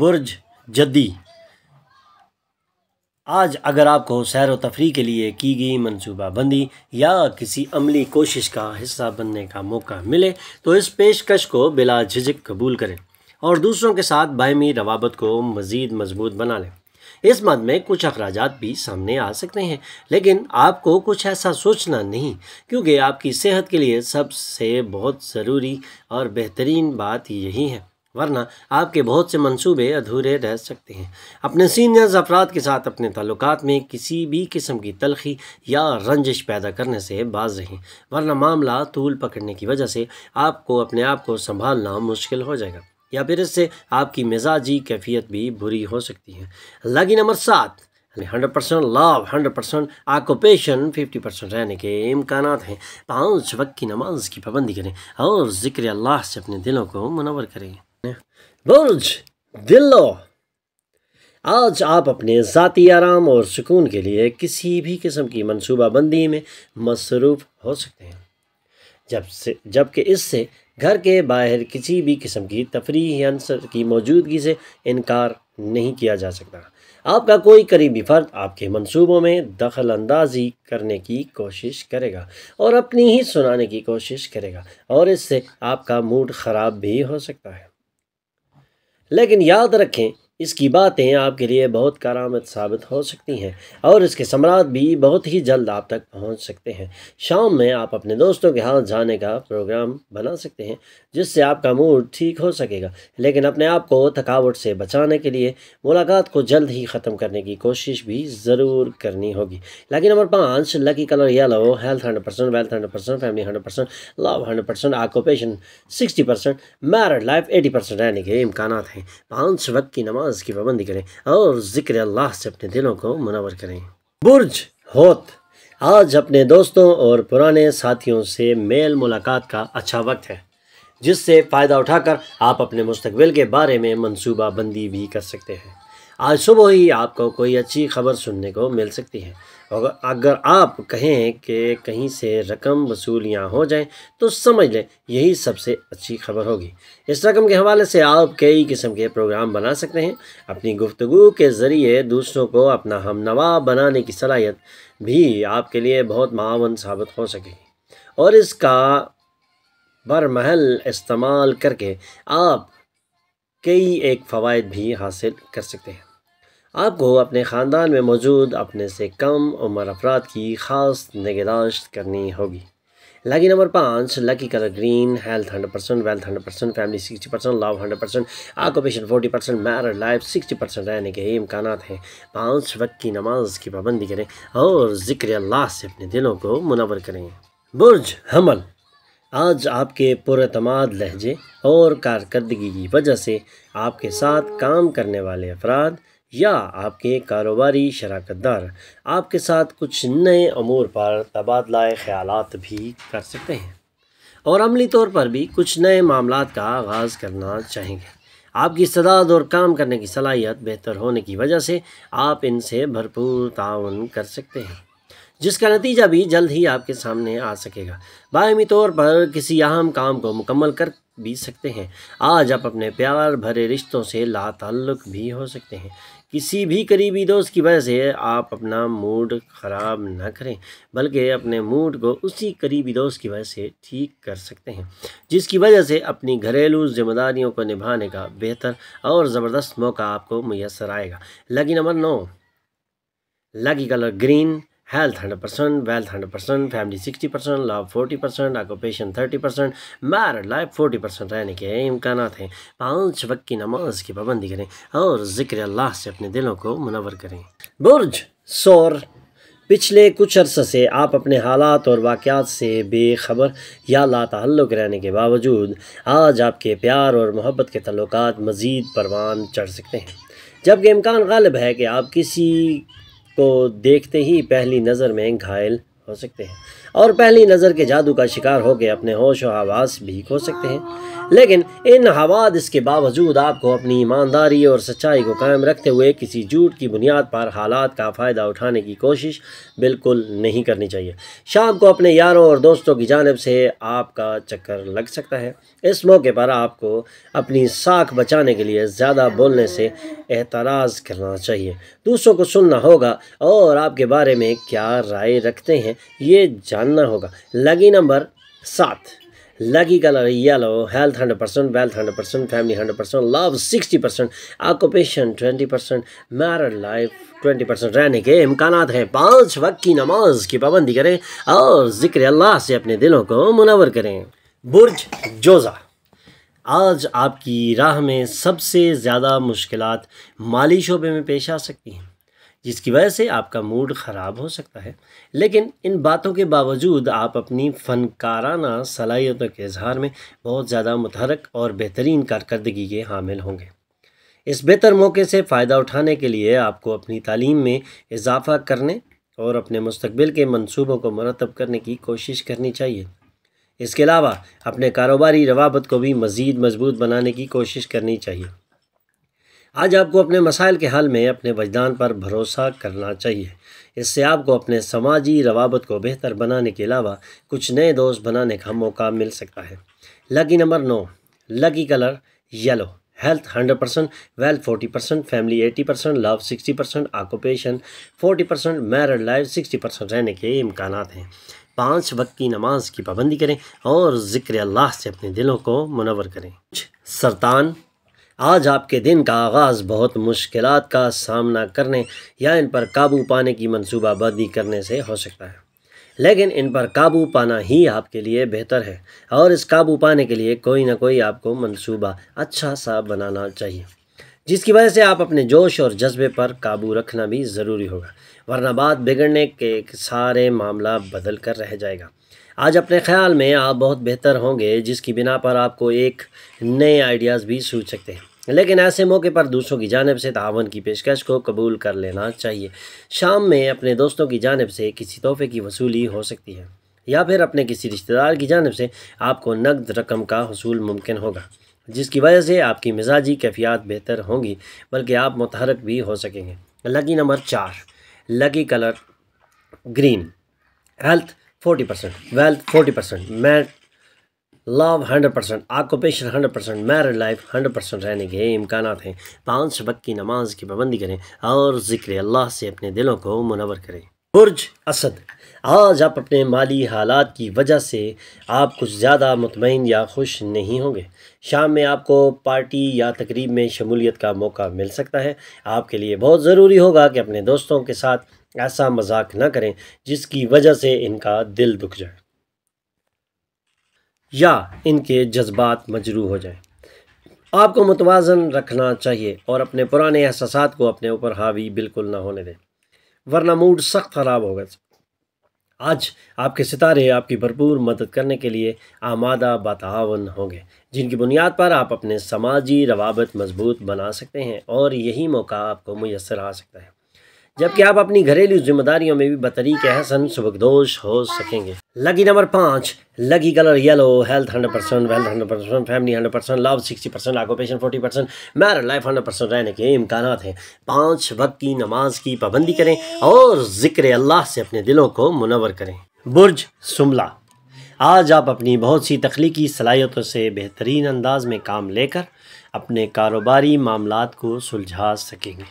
बुर्ज जद्दी आज अगर आपको सैर व तफरी के लिए की गई मनसूबा बंदी या किसी अमली कोशिश का हिस्सा बनने का मौका मिले तो इस पेशकश को बिला झिझक कबूल करें और दूसरों के साथ बाहमी रवाबत को मज़ीद मजबूत बना लें इस मद में कुछ अखराज भी सामने आ सकते हैं लेकिन आपको कुछ ऐसा सोचना नहीं क्योंकि आपकी सेहत के लिए सबसे बहुत ज़रूरी और बेहतरीन बात यही है वरना आपके बहुत से मंसूबे अधूरे रह सकते हैं अपने सीनियर्स अफराद के साथ अपने ताल्लुक में किसी भी किस्म की तलखी या रंजिश पैदा करने से बाज रहें वरना मामला तूल पकड़ने की वजह से आपको अपने आप को संभालना मुश्किल हो जाएगा या फिर इससे आपकी मिजाजी कैफियत भी बुरी हो सकती है लगी नंबर सात हंड्रेड परसेंट लाभ hundred percent occupation fifty percent रहने के इम्कान हैं पाँच वक्त की नमाज की पाबंदी करें और ज़िक्र अल्लाह से अपने दिलों को मुनवर करें बुर्ज दिल्लो आज आप अपने ज़ाती आराम और सुकून के लिए किसी भी किस्म की मनसूबाबंदी में मसरूफ़ हो सकते हैं जब से जबकि इससे घर के बाहर किसी भी किस्म की तफरी अंसर की मौजूदगी से इनकार नहीं किया जा सकता आपका कोई करीबी फ़र्द आपके मंसूबों में दखल अंदाजी करने की कोशिश करेगा और अपनी ही सुनाने की कोशिश करेगा और इससे आपका मूड ख़राब भी हो सकता है लेकिन याद रखें इसकी बातें आपके लिए बहुत कारामद साबित हो सकती हैं और इसके सम्राट भी बहुत ही जल्द आप तक पहुंच सकते हैं शाम में आप अपने दोस्तों के हाथ जाने का प्रोग्राम बना सकते हैं जिससे आपका मूड ठीक हो सकेगा लेकिन अपने आप को थकावट से बचाने के लिए मुलाकात को जल्द ही ख़त्म करने की कोशिश भी ज़रूर करनी होगी लकी नंबर पाँच lucky colour yellow health hundred percent wealth hundred percent family hundred percent love hundred percent occupation sixty percent married life eighty percent रहने के इम्कान हैं पाँच वक्त की नमाज नमाज की पाबंदी करें और ज़िक्र अल्लाह से अपने दिलों को मुनवर करें बुर्ज होत आज अपने दोस्तों और पुराने साथियों से मेल मुलाकात का अच्छा वक्त है जिससे फ़ायदा उठाकर आप अपने मुस्तबिल के बारे में मनसूबा बंदी भी कर सकते हैं आज सुबह ही आपको कोई अच्छी खबर सुनने को मिल सकती है और अगर आप कहें कि कहीं से रकम वसूलियाँ हो जाएं तो समझ लें यही सबसे अच्छी खबर होगी इस रकम के हवाले से आप कई किस्म के प्रोग्राम बना सकते हैं अपनी गुफ्तु के ज़रिए दूसरों को अपना हमनवा बनाने की सलाहियत भी आपके लिए बहुत मावन साबित हो सकेगी और इसका बरमहल इस्तेमाल करके आप कई एक फ़वाद भी हासिल कर सकते हैं आपको अपने ख़ानदान में मौजूद अपने से कम उम्र अफराद की ख़ास निगदाश्त करनी होगी लकी नंबर पाँच lucky colour green health hundred percent wealth hundred percent family sixty percent love hundred percent occupation forty percent married life sixty percent रहने के इम्कान हैं पाँच वक्त की नमाज की पाबंदी करें और ज़िक्र अल्लाह से अपने दिलों को मुनवर करें बुर्ज हमल आज आपके पुरमाद लहजे और कारकर्दगी की वजह से आपके साथ काम करने वाले अफराद या आपके कारोबारी शराकत दार आपके साथ कुछ नए अमूर पर तबादला ख्याल भी कर सकते हैं और अमली तौर पर भी कुछ नए मामला का आगाज़ करना चाहेंगे आपकी सदाद और काम करने की सलाहियत बेहतर होने की वजह से आप इनसे भरपूर ताउन कर सकते हैं जिसका नतीजा भी जल्द ही आपके सामने आ सकेगा बाहमी तौर पर किसी अहम काम को मुकम्मल कर भी सकते हैं आज आप अपने प्यार भरे रिश्तों से लातल्लुक भी हो सकते हैं किसी भी करीबी दोस्त की वजह से आप अपना मूड ख़राब ना करें बल्कि अपने मूड को उसी करीबी दोस्त की वजह से ठीक कर सकते हैं जिसकी वजह से अपनी घरेलू जिम्मेदारियों को निभाने का बेहतर और ज़बरदस्त मौका आपको मैसर आएगा लकी नंबर नौ lucky colour green health hundred hundred wealth percent family sixty percent love forty percent 40% thirty percent married life forty percent रहने के इम्कान हैं पाँच वक्त की नमाज की पाबंदी करें और ज़िक्र अल्लाह से अपने दिलों को मुनवर करें बुर्ज सौर पिछले कुछ अरसों से आप अपने हालात और वाक़ात से बेखबर या लातल्लुक रहने के बावजूद आज आपके प्यार और मोहब्बत के तल्लक मज़ीद परवान चढ़ सकते हैं जबकि इम्कान गालिब है कि आप किसी को तो देखते ही पहली नज़र में घायल हो सकते हैं और पहली नज़र के जादू का शिकार होकर अपने होश और आवास भी खो सकते हैं लेकिन इन हवादस के बावजूद आपको अपनी ईमानदारी और सच्चाई को कायम रखते हुए किसी झूठ की बुनियाद पर हालात का फ़ायदा उठाने की कोशिश बिल्कुल नहीं करनी चाहिए शाम को अपने यारों और दोस्तों की जानब से आपका चक्कर लग सकता है इस मौके पर आपको अपनी साख बचाने के लिए ज़्यादा बोलने से एतराज़ करना चाहिए दूसरों को सुनना होगा और आपके बारे में क्या राय रखते हैं ये जानना होगा लगी नंबर सात lucky colour yellow health hundred percent wealth hundred percent family hundred percent love sixty percent occupation twenty percent married life twenty percent रहने के इम्कान हैं पाँच वक्त की नमाज की पाबंदी करें और ज़िक्र अल्लाह से अपने दिलों को मुनवर करें बुर्ज जोज़ा आज आपकी राह में सबसे ज़्यादा मुश्किल माली शोबे में पेश आ सकती हैं जिसकी वजह से आपका मूड ख़राब हो सकता है लेकिन इन बातों के बावजूद आप अपनी फ़नकाराना सलाहियतों के इजहार में बहुत ज़्यादा मुतहरक और बेहतरीन कारकर्दगी के हामिल होंगे इस बेहतर मौके से फ़ायदा उठाने के लिए आपको अपनी तालीम में इजाफ़ा करने और अपने मुस्तबिल के मनसूबों को मरतब करने की कोशिश करनी चाहिए इसके अलावा अपने कारोबारी रवाबत को भी मज़ीद मजबूत बनाने की कोशिश करनी चाहिए आज आपको अपने मसाइल के हल में अपने वजदान पर भरोसा करना चाहिए इससे आपको अपने समाजी रवाबत को बेहतर बनाने के अलावा कुछ नए दोस्त बनाने का मौका मिल सकता है लकी नंबर नौ lucky colour yellow health hundred percent wealth forty percent family eighty percent love sixty percent occupation forty percent married life sixty percent रहने के इम्कान हैं पाँच वक्त की नमाज की पाबंदी करें और ज़िक्र अल्लाह से अपने दिलों को मुनवर करें सरतान आज आपके दिन का आगाज़ बहुत मुश्किल का सामना करने या इन पर काबू पाने की मनसूबाबंदी करने से हो सकता है लेकिन इन पर काबू पाना ही आपके लिए बेहतर है और इस काबू पाने के लिए कोई ना कोई आपको मनसूबा अच्छा सा बनाना चाहिए जिसकी वजह से आप अपने जोश और जज्बे पर काबू रखना भी ज़रूरी होगा वरना बात बिगड़ने के सारे मामला बदल कर रह जाएगा आज अपने ख्याल में आप बहुत बेहतर होंगे जिसकी बिना पर आपको एक नए आइडियाज़ भी सूझ सकते हैं लेकिन ऐसे मौके पर दूसरों की जानब से तावन की पेशकश को कबूल कर लेना चाहिए शाम में अपने दोस्तों की जानब से किसी तोहफे की वसूली हो सकती है या फिर अपने किसी रिश्तेदार की जानब से आपको नकद रकम का हसूल मुमकिन होगा जिसकी वजह से आपकी मिजाजी कैफियत बेहतर होंगी बल्कि आप मुतहरक भी हो सकेंगे लकी नंबर चार lucky colour green health forty percent wealth forty percent mat love hundred percent occupation hundred percent married life hundred percent रहने के इम्कान हैं पाँच वक्त की नमाज की पाबंदी करें और ज़िक्र अल्लाह से अपने दिलों को मुनवर करें बुर्ज असद आज आप अपने माली हालात की वजह से आप कुछ ज़्यादा मुतमिन या खुश नहीं होंगे शाम में आपको पार्टी या तकरीब में शमूलियत का मौका मिल सकता है आपके लिए बहुत ज़रूरी होगा कि अपने दोस्तों के साथ ऐसा मजाक ना करें जिसकी वजह से इनका दिल दुख जाए या इनके जज्बात मजरू हो जाए आपको मुतवाजन रखना चाहिए और अपने पुराने एहसास को अपने ऊपर हावी बिल्कुल ना होने दें वरना मूड सख्त ख़राब होगा आज आपके सितारे आपकी भरपूर मदद करने के लिए आमादा बतावन होंगे जिनकी बुनियाद पर आप अपने समाजी रवाबत मजबूत बना सकते हैं और यही मौका आपको मैसर आ सकता है जबकि आप अपनी घरेलू जिम्मेदारियों में भी बतरीक हसन सबकदोश हो सकेंगे लकी नंबर पाँच lucky colour yellow health hundred percent wealth hundred percent family hundred percent love sixty percent occupation forty percent married life hundred percent रहने के इम्कान हैं पाँच वक्त की नमाज की पाबंदी करें और ज़िक्र अल्लाह से अपने दिलों को मुनवर करें बुर्ज शुमला आज आप अपनी बहुत सी तख्लीकी सलाहियतों से बेहतरीन अंदाज में काम लेकर अपने कारोबारी मामला को सुलझा सकेंगे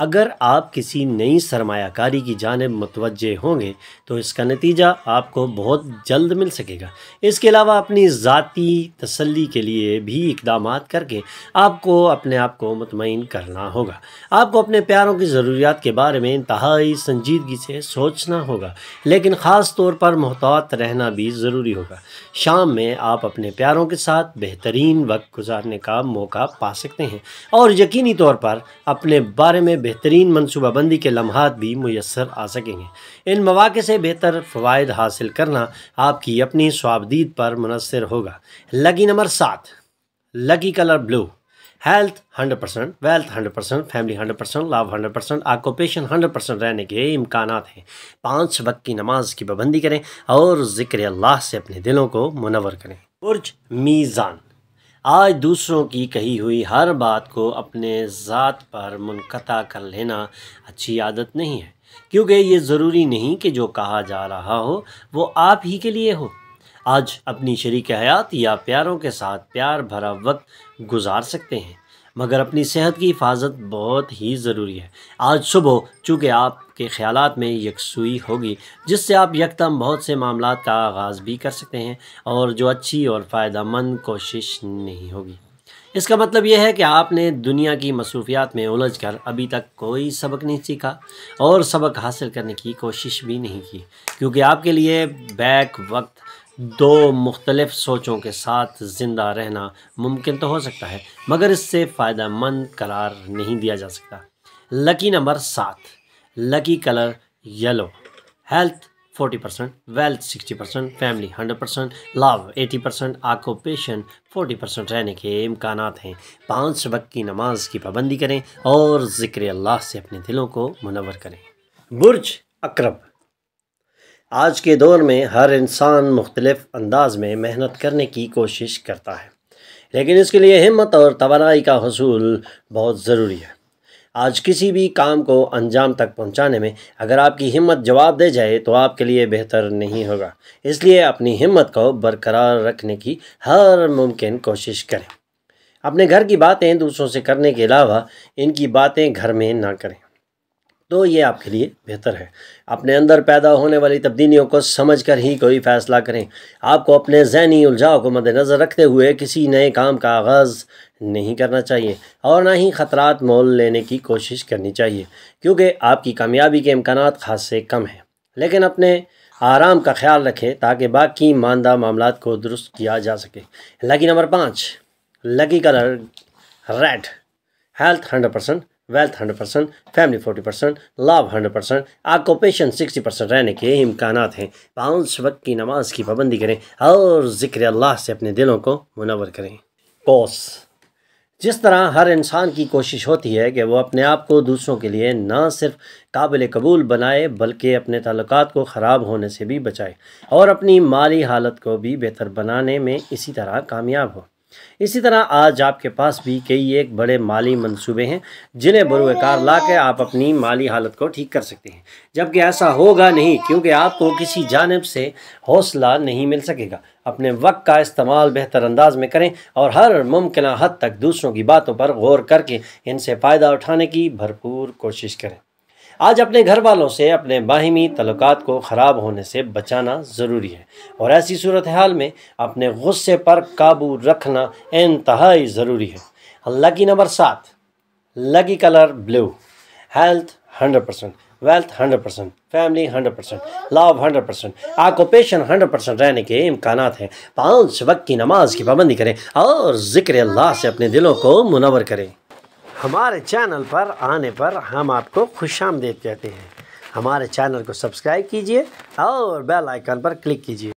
अगर आप किसी नई सरमाकारी की जानब मतव होंगे तो इसका नतीजा आपको बहुत जल्द मिल सकेगा इसके अलावा अपनी ज़ाती तसल्ली के लिए भी इकदाम करके आपको अपने आप को मतमिन करना होगा आपको अपने प्यारों की ज़रूरियात के बारे में इंतहाई संजीदगी से सोचना होगा लेकिन ख़ास तौर पर मोहतात रहना भी ज़रूरी होगा शाम में आप अपने प्यारों के साथ बेहतरीन वक्त गुजारने का मौका पा सकते हैं और यकीनी तौर पर अपने बारे में बेहतरीन मनसूबाबंदी के लम्हात भी मैसर आ सकेंगे इन मौाक़ से बेहतर फ़वाद हासिल करना आपकी अपनी स्वाबदीद पर मुनसर होगा लकी नंबर सात lucky colour blue health 100 percent wealth 100 percent family 100 percent love 100 percent occupation 100 percent रहने के इम्कान हैं पाँच वक्त की नमाज की पाबंदी करें और ज़िक्र अल्लाह से अपने दिलों को मुनवर करें बुर्ज मीज़ान आज दूसरों की कही हुई हर बात को अपने ज़ात पर मुनक़ा कर लेना अच्छी आदत नहीं है क्योंकि ये ज़रूरी नहीं कि जो कहा जा रहा हो वो आप ही के लिए हो आज अपनी शरीक हयात या प्यारों के साथ प्यार भरा वक्त गुजार सकते हैं मगर अपनी सेहत की हिफाजत बहुत ही ज़रूरी है आज सुबह चूँकि आपके ख्याल में यकसुई होगी जिससे आप यकदम बहुत से मामला का आगाज़ भी कर सकते हैं और जो अच्छी और फ़ायदा मंद कोशिश नहीं होगी इसका मतलब यह है कि आपने दुनिया की मसरूफियात में उलझ कर अभी तक कोई सबक नहीं सीखा और सबक हासिल करने की कोशिश भी नहीं की क्योंकि आपके लिए बैक वक्त दो मुख्तलफ़ सोचों के साथ ज़िंदा रहना मुमकिन तो हो सकता है मगर इससे फ़ायदा मंद करार नहीं दिया जा सकता लकी नंबर सात lucky colour yellow health 40 percent wealth sixty percent family hundred percent love eighty percent occupation forty percent रहने के इम्कान हैं पाँच वक्त की नमाज की पाबंदी करें और ज़िक्र अल्लाह से अपने दिलों को मुनवर करें बुर्ज अक्रब आज के दौर में हर इंसान मुख्तलिफ़ अंदाज में मेहनत करने की कोशिश करता है लेकिन इसके लिए हिम्मत और तोानाई का हसूल बहुत ज़रूरी है आज किसी भी काम को अंजाम तक पहुंचाने में अगर आपकी हिम्मत जवाब दे जाए तो आपके लिए बेहतर नहीं होगा इसलिए अपनी हिम्मत को बरकरार रखने की हर मुमकिन कोशिश करें अपने घर की बातें दूसरों से करने के अलावा इनकी बातें घर में ना करें तो ये आपके लिए बेहतर है अपने अंदर पैदा होने वाली तब्दीलियों को समझ कर ही कोई फ़ैसला करें आपको अपने जहनी उलझाव को मद्दनज़र रखते हुए किसी नए काम का आगाज़ नहीं करना चाहिए और ना ही ख़तरात मोल लेने की कोशिश करनी चाहिए क्योंकि आपकी कामयाबी के इम्कान ख़ास से कम हैं लेकिन अपने आराम का ख्याल रखें ताकि बाकी मानदा मामला को दुरुस्त किया जा सके लकी नंबर पाँच lucky colour red health hundred percent wealth hundred percent family forty percent लाभ hundred percent occupation sixty percent रहने के इम्कान हैं पाँच वक्त की नमाज की पाबंदी करें और ज़िक्र अल्लाह से अपने दिलों को मुनवर करें कोस जिस तरह हर इंसान की कोशिश होती है कि वह अपने आप को दूसरों के लिए ना सिर्फ काबिल कबूल बनाए बल्कि अपने ताल्लुक को ख़राब होने से भी बचाए और अपनी माली हालत को भी बेहतर बनाने में इसी तरह कामयाब हो इसी तरह आज आपके पास भी कई एक बड़े माली मंसूबे हैं जिन्हें बरूकार ला के आप अपनी माली हालत को ठीक कर सकते हैं जबकि ऐसा होगा नहीं क्योंकि आपको किसी जानब से हौसला नहीं मिल सकेगा अपने वक्त का इस्तेमाल बेहतर अंदाज में करें और हर मुमकिन हद तक दूसरों की बातों पर गौर करके इनसे फ़ायदा उठाने की भरपूर कोशिश करें आज अपने घर वालों से अपने बाहिमी तलक़ात को ख़राब होने से बचाना ज़रूरी है और ऐसी सूरत हाल में अपने गुस्से पर काबू रखना इंतहाई ज़रूरी है लकी नंबर सात lucky colour blue health hundred percent wealth hundred percent family hundred percent लाभ hundred percent occupation hundred percent रहने के इम्कान हैं पाँच वक्त की नमाज की पाबंदी करें और ज़िक्र अल्लाह से अपने दिलों को मुनवर करें हमारे चैनल पर आने पर हम आपको खुश आमदेद कहते हैं हमारे चैनल को सब्सक्राइब कीजिए और बेल आइकन पर क्लिक कीजिए